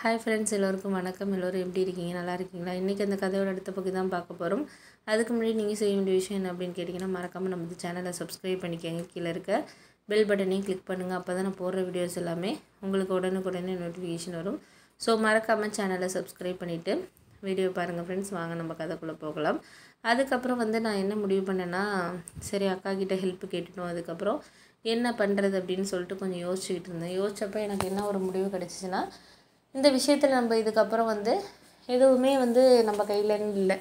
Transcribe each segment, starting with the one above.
hi friends எல்லோருக்கும் வணக்கம் எல்லோரும் எப்படி இருக்கீங்க நல்லா இருக்கீங்களா இன்றைக்கி அந்த கதையோட அடுத்த பக்கம் தான் பார்க்க போகிறோம் அதுக்கு முன்னாடி நீங்கள் செய்ய வேண்டிய விஷயம் என்ன அப்படின்னு கேட்டிங்கன்னா மறக்காமல் நம்ம இந்த சேனலை சப்ஸ்கிரைப் பண்ணிக்கோங்க கீழே இருக்க பெல் பட்டனையும் கிளிக் பண்ணுங்கள் அப்போ தான் நான் போடுற வீடியோஸ் எல்லாமே உங்களுக்கு உடனுக்குடனே நோட்டிஃபிகேஷன் வரும் ஸோ மறக்காமல் சேனலை சப்ஸ்கிரைப் பண்ணிவிட்டு வீடியோ பாருங்கள் ஃப்ரெண்ட்ஸ் வாங்க நம்ம கதைக்குள்ளே போகலாம் அதுக்கப்புறம் வந்து நான் என்ன முடிவு பண்ணேன்னா சரி அக்கா கிட்டே ஹெல்ப் கேட்டுட்டோம் அதுக்கப்புறம் என்ன பண்ணுறது அப்படின்னு சொல்லிட்டு கொஞ்சம் யோசிச்சுக்கிட்டு இருந்தேன் யோசிச்சப்போ எனக்கு என்ன ஒரு முடிவு கிடச்சிச்சின்னா இந்த விஷயத்தில் நம்ம இதுக்கப்புறம் வந்து எதுவுமே வந்து நம்ம கையிலன்னு இல்லை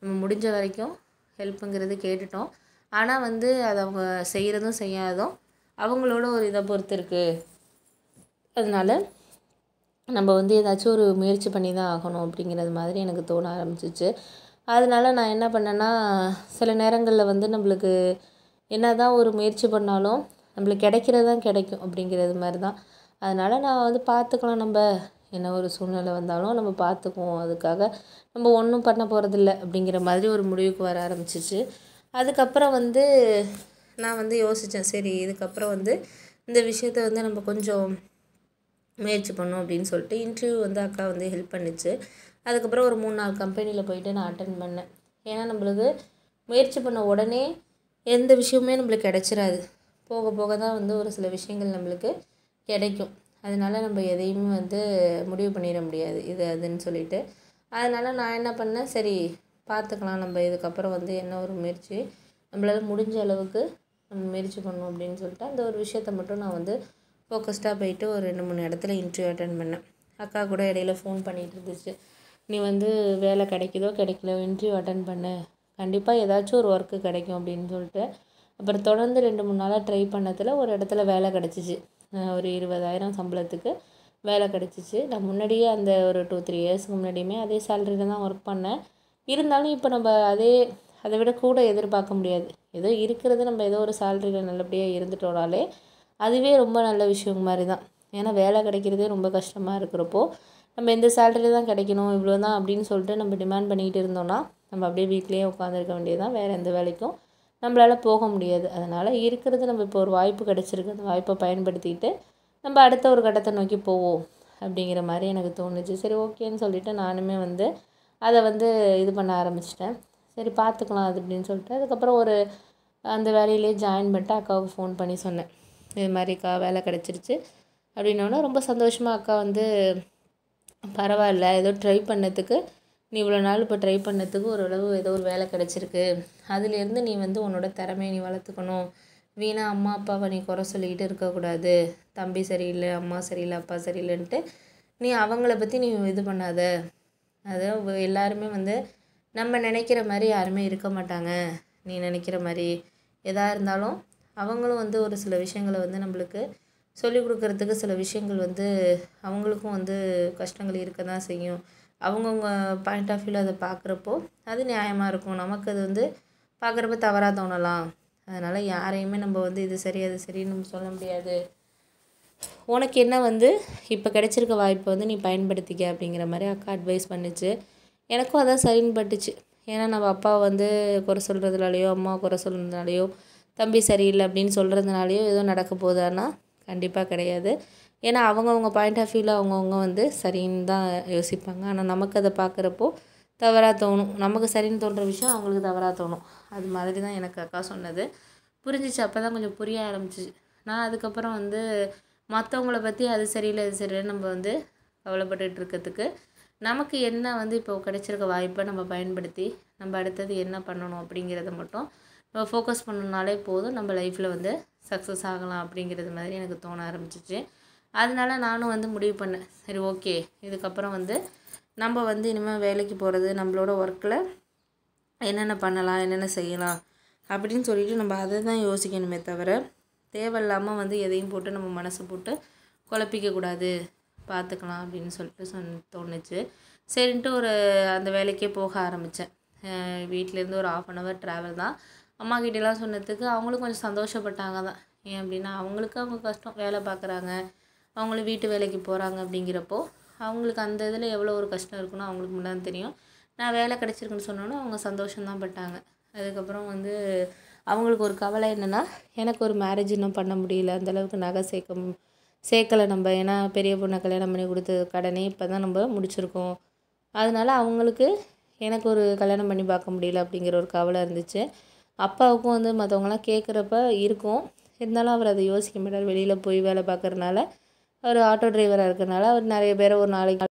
நம்ம முடிஞ்ச வரைக்கும் ஹெல்ப்புங்கிறது கேட்டுட்டோம் ஆனால் வந்து அதை அவங்க செய்கிறதும் செய்யாததும் அவங்களோட ஒரு இதை பொறுத்து இருக்குது அதனால் நம்ம வந்து ஏதாச்சும் ஒரு முயற்சி பண்ணி தான் ஆகணும் அப்படிங்கிறது மாதிரி எனக்கு தோண ஆரம்பிச்சிச்சு அதனால் நான் என்ன பண்ணேன்னா சில நேரங்களில் வந்து நம்மளுக்கு என்ன தான் ஒரு முயற்சி பண்ணாலும் நம்மளுக்கு கிடைக்கிறது தான் கிடைக்கும் அப்படிங்கிறது மாதிரி தான் அதனால் நான் வந்து பார்த்துக்கலாம் நம்ம என்ன ஒரு சூழ்நிலை வந்தாலும் நம்ம பார்த்துக்குவோம் அதுக்காக நம்ம ஒன்றும் பண்ண போகிறதில்ல அப்படிங்கிற மாதிரி ஒரு முடிவுக்கு வர ஆரம்பிச்சிச்சு அதுக்கப்புறம் வந்து நான் வந்து யோசித்தேன் சரி இதுக்கப்புறம் வந்து இந்த விஷயத்த வந்து நம்ம கொஞ்சம் முயற்சி பண்ணோம் அப்படின்னு சொல்லிட்டு இன்டர்வியூ வந்து அக்கா வந்து ஹெல்ப் பண்ணிச்சு அதுக்கப்புறம் ஒரு மூணு நாலு கம்பெனியில் போயிட்டு நான் அட்டன் பண்ணேன் ஏன்னா நம்மளுக்கு முயற்சி பண்ண உடனே எந்த விஷயமுமே நம்மளுக்கு கிடச்சிராது போக போக தான் வந்து ஒரு சில விஷயங்கள் நம்மளுக்கு கிடைக்கும் அதனால நம்ம எதையுமே வந்து முடிவு பண்ணிட முடியாது இது அதுன்னு சொல்லிட்டு அதனால் நான் என்ன பண்ணேன் சரி பார்த்துக்கலாம் நம்ம இதுக்கப்புறம் வந்து என்ன ஒரு முயற்சி நம்மளால் முடிஞ்ச அளவுக்கு நம்ம முயற்சி பண்ணோம் அப்படின்னு சொல்லிட்டு அந்த ஒரு விஷயத்த மட்டும் நான் வந்து ஃபோக்கஸ்டாக போயிட்டு ஒரு ரெண்டு மூணு இடத்துல இன்டர்வியூ அட்டன் பண்ணேன் அக்கா கூட இடையில ஃபோன் பண்ணிகிட்டு இருந்துச்சு நீ வந்து வேலை கிடைக்குதோ கிடைக்கல இன்டர்வியூ அட்டன் பண்ண கண்டிப்பாக ஏதாச்சும் ஒரு ஒர்க்கு கிடைக்கும் அப்படின்னு சொல்லிட்டு அப்புறம் தொடர்ந்து ரெண்டு மூணு நாளாக ட்ரை பண்ணதில் ஒரு இடத்துல வேலை கிடச்சிச்சு ஒரு இருபதாயிரம் சம்பளத்துக்கு வேலை கிடச்சிச்சு நான் முன்னாடியே அந்த ஒரு டூ த்ரீ இயர்ஸ்க்கு முன்னாடியுமே அதே சேலரியில் தான் ஒர்க் பண்ணேன் இருந்தாலும் இப்போ நம்ம அதே அதை விட கூட எதிர்பார்க்க முடியாது ஏதோ இருக்கிறது நம்ம ஏதோ ஒரு சேலரியில் நல்லபடியாக இருந்துட்டோனாலே அதுவே ரொம்ப நல்ல விஷயம் மாதிரி தான் ஏன்னா வேலை கிடைக்கிறதே ரொம்ப கஷ்டமாக இருக்கிறப்போ நம்ம இந்த சேலரி தான் கிடைக்கணும் இவ்வளோ தான் அப்படின்னு சொல்லிட்டு நம்ம டிமாண்ட் பண்ணிக்கிட்டு இருந்தோம்னா நம்ம அப்படியே வீட்லேயே உட்காந்துருக்க வேண்டியது தான் வேறு எந்த வேலைக்கும் நம்மளால் போக முடியாது அதனால் இருக்கிறது நம்ம இப்போ ஒரு வாய்ப்பு கிடச்சிருக்கு அந்த வாய்ப்பை பயன்படுத்திக்கிட்டு நம்ம அடுத்த ஒரு கட்டத்தை நோக்கி போவோம் அப்படிங்கிற மாதிரி எனக்கு தோணுச்சு சரி ஓகேன்னு சொல்லிவிட்டு நானுமே வந்து அதை வந்து இது பண்ண ஆரம்பிச்சிட்டேன் சரி பார்த்துக்கலாம் அது அப்படின்னு சொல்லிட்டு அதுக்கப்புறம் ஒரு அந்த வேலையிலே ஜாயின் பண்ணிட்டு அக்காவுக்கு ஃபோன் பண்ணி சொன்னேன் இது மாதிரி அக்கா வேலை கிடச்சிருச்சு அப்படின்னோடனே ரொம்ப சந்தோஷமாக அக்கா வந்து பரவாயில்ல ஏதோ ட்ரை பண்ணதுக்கு நீ இவ்வளோ நாள் இப்போ ட்ரை பண்ணதுக்கு ஓரளவு ஏதோ ஒரு வேலை கிடச்சிருக்கு அதுலேருந்து நீ வந்து உன்னோட திறமைய நீ வளர்த்துக்கணும் வீணாக அம்மா அப்பாவை நீ குறை சொல்லிக்கிட்டு இருக்கக்கூடாது தம்பி சரியில்லை அம்மா சரியில்லை அப்பா சரியில்லைன்ட்டு நீ அவங்கள பற்றி நீ இது பண்ணாத அது எல்லாருமே வந்து நம்ம நினைக்கிற மாதிரி யாருமே இருக்க மாட்டாங்க நீ நினைக்கிற மாதிரி எதாக இருந்தாலும் அவங்களும் வந்து ஒரு சில விஷயங்களை வந்து நம்மளுக்கு சொல்லிக் கொடுக்குறதுக்கு சில விஷயங்கள் வந்து அவங்களுக்கும் வந்து கஷ்டங்கள் இருக்க தான் செய்யும் அவங்கவுங்க பாயிண்ட் ஆஃப் வியூவில் அதை பார்க்குறப்போ அது நியாயமாக இருக்கும் நமக்கு அது வந்து பார்க்குறப்ப தவறாக தோணலாம் அதனால் யாரையுமே நம்ம வந்து இது சரி அது சரின்னு நம்ம சொல்ல முடியாது உனக்கு என்ன வந்து இப்போ கிடைச்சிருக்க வாய்ப்பை வந்து நீ பயன்படுத்திக்க அப்படிங்கிற மாதிரி அக்கா அட்வைஸ் பண்ணிச்சு எனக்கும் அதான் சரின்னு பட்டுச்சு ஏன்னா நம்ம அப்பா வந்து குறை சொல்கிறதுனாலையோ அம்மா குறை சொல்கிறதுனாலையோ தம்பி சரியில்லை அப்படின்னு சொல்கிறதுனாலையோ எதுவும் நடக்க போதானா கண்டிப்பாக கிடையாது ஏன்னா அவங்கவுங்க பாயிண்ட் ஆஃப் வியூவில் அவங்கவுங்க வந்து சரின்னு தான் யோசிப்பாங்க ஆனால் நமக்கு அதை பார்க்குறப்போ தவறாக தோணும் நமக்கு சரின்னு தோன்ற விஷயம் அவங்களுக்கு தவறாக தோணும் அது மாதிரி தான் எனக்கு அக்கா சொன்னது புரிஞ்சிச்சு அப்போ தான் கொஞ்சம் புரிய ஆரம்பிச்சிச்சு நான் அதுக்கப்புறம் வந்து மற்றவங்கள பற்றி அது சரியில்லை அது சரியில்லைன்னு நம்ம வந்து கவலைப்பட்டுட்டு இருக்கிறதுக்கு நமக்கு என்ன வந்து இப்போ கிடைச்சிருக்க வாய்ப்பை நம்ம பயன்படுத்தி நம்ம அடுத்தது என்ன பண்ணணும் அப்படிங்கிறத மட்டும் நம்ம ஃபோக்கஸ் பண்ணணுனாலே போதும் நம்ம லைஃப்பில் வந்து சக்ஸஸ் ஆகலாம் அப்படிங்கிறது மாதிரி எனக்கு தோண ஆரம்பிச்சிச்சு அதனால நானும் வந்து முடிவு பண்ணேன் சரி ஓகே இதுக்கப்புறம் வந்து நம்ம வந்து இனிமேல் வேலைக்கு போகிறது நம்மளோட ஒர்க்கில் என்னென்ன பண்ணலாம் என்னென்ன செய்யலாம் அப்படின்னு சொல்லிட்டு நம்ம அதை தான் யோசிக்கணுமே தவிர தேவையில்லாமல் வந்து எதையும் போட்டு நம்ம மனசு போட்டு குழப்பிக்கக்கூடாது பார்த்துக்கலாம் அப்படின்னு சொல்லிட்டு சொன் தோணுச்சு சரின்ட்டு ஒரு அந்த வேலைக்கே போக ஆரம்பித்தேன் வீட்டிலேருந்து ஒரு ஆஃப் அன் ஹவர் ட்ராவல் தான் அம்மா கிட்டலாம் சொன்னதுக்கு அவங்களும் கொஞ்சம் சந்தோஷப்பட்டாங்க தான் ஏன் அப்படின்னா அவங்களுக்கு அவங்க கஷ்டம் வேலை பார்க்குறாங்க அவங்களும் வீட்டு வேலைக்கு போகிறாங்க அப்படிங்கிறப்போ அவங்களுக்கு அந்த இதில் எவ்வளோ ஒரு கஷ்டம் இருக்குன்னு அவங்களுக்கு முன்னாடி தெரியும் நான் வேலை கிடச்சிருக்குன்னு சொன்னோன்னே அவங்க தான் பட்டாங்க அதுக்கப்புறம் வந்து அவங்களுக்கு ஒரு கவலை என்னென்னா எனக்கு ஒரு மேரேஜ் இன்னும் பண்ண முடியல அந்தளவுக்கு நகை சேர்க்க சேர்க்கலை நம்ம ஏன்னா பெரிய பொண்ணை கல்யாணம் பண்ணி கொடுத்த கடனே இப்போ தான் நம்ம முடிச்சிருக்கோம் அதனால அவங்களுக்கு எனக்கு ஒரு கல்யாணம் பண்ணி பார்க்க முடியல அப்படிங்கிற ஒரு கவலை இருந்துச்சு அப்பாவுக்கும் வந்து மற்றவங்களாம் கேட்குறப்ப இருக்கும் இருந்தாலும் அவர் அதை யோசிக்க மாட்டார் வெளியில் போய் வேலை பார்க்குறனால ஒரு ஆட்டோ டிரைவராக இருக்கனால அவர் நிறைய பேரை ஒரு நாளைக்கு